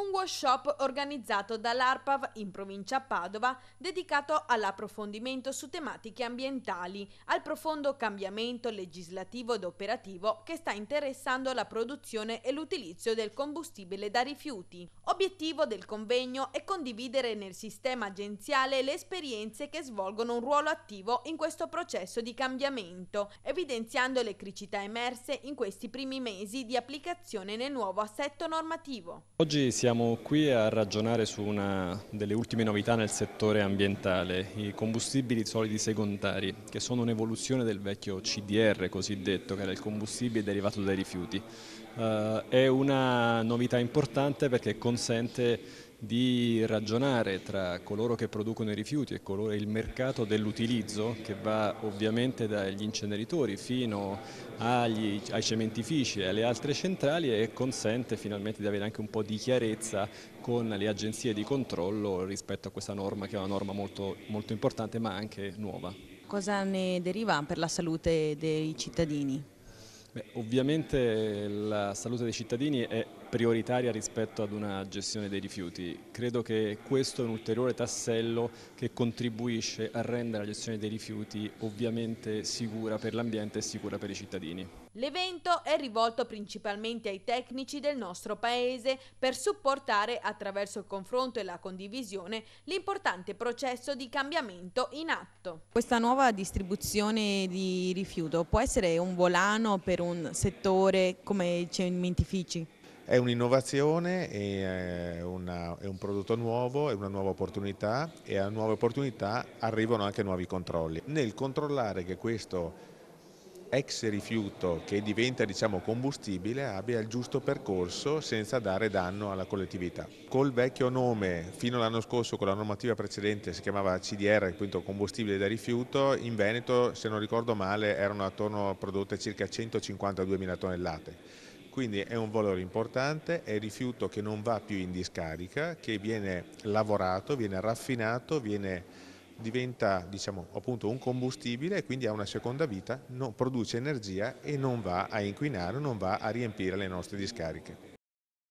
un workshop organizzato dall'ARPAV in provincia Padova dedicato all'approfondimento su tematiche ambientali, al profondo cambiamento legislativo ed operativo che sta interessando la produzione e l'utilizzo del combustibile da rifiuti. Obiettivo del convegno è condividere nel sistema agenziale le esperienze che svolgono un ruolo attivo in questo processo di cambiamento, evidenziando le criticità emerse in questi primi mesi di applicazione nel nuovo assetto normativo. Oggi siamo siamo qui a ragionare su una delle ultime novità nel settore ambientale, i combustibili solidi secondari, che sono un'evoluzione del vecchio CDR cosiddetto, che era il combustibile derivato dai rifiuti. Uh, è una novità importante perché consente di ragionare tra coloro che producono i rifiuti e coloro, il mercato dell'utilizzo che va ovviamente dagli inceneritori fino agli, ai cementifici e alle altre centrali e consente finalmente di avere anche un po' di chiarezza con le agenzie di controllo rispetto a questa norma che è una norma molto, molto importante ma anche nuova. Cosa ne deriva per la salute dei cittadini? Beh, ovviamente la salute dei cittadini è prioritaria rispetto ad una gestione dei rifiuti. Credo che questo è un ulteriore tassello che contribuisce a rendere la gestione dei rifiuti ovviamente sicura per l'ambiente e sicura per i cittadini. L'evento è rivolto principalmente ai tecnici del nostro paese per supportare attraverso il confronto e la condivisione l'importante processo di cambiamento in atto. Questa nuova distribuzione di rifiuto può essere un volano per per un settore come i cementifici? È un'innovazione, è, eh, è, un prodotto nuovo, è una nuova opportunità e a nuove opportunità arrivano anche nuovi controlli. Nel controllare che questo ex rifiuto che diventa diciamo, combustibile abbia il giusto percorso senza dare danno alla collettività. Col vecchio nome, fino all'anno scorso con la normativa precedente si chiamava CDR, quindi combustibile da rifiuto, in Veneto se non ricordo male erano attorno a prodotte circa 152.000 tonnellate quindi è un valore importante, è rifiuto che non va più in discarica, che viene lavorato, viene raffinato, viene diventa diciamo, appunto un combustibile e quindi ha una seconda vita, produce energia e non va a inquinare, non va a riempire le nostre discariche.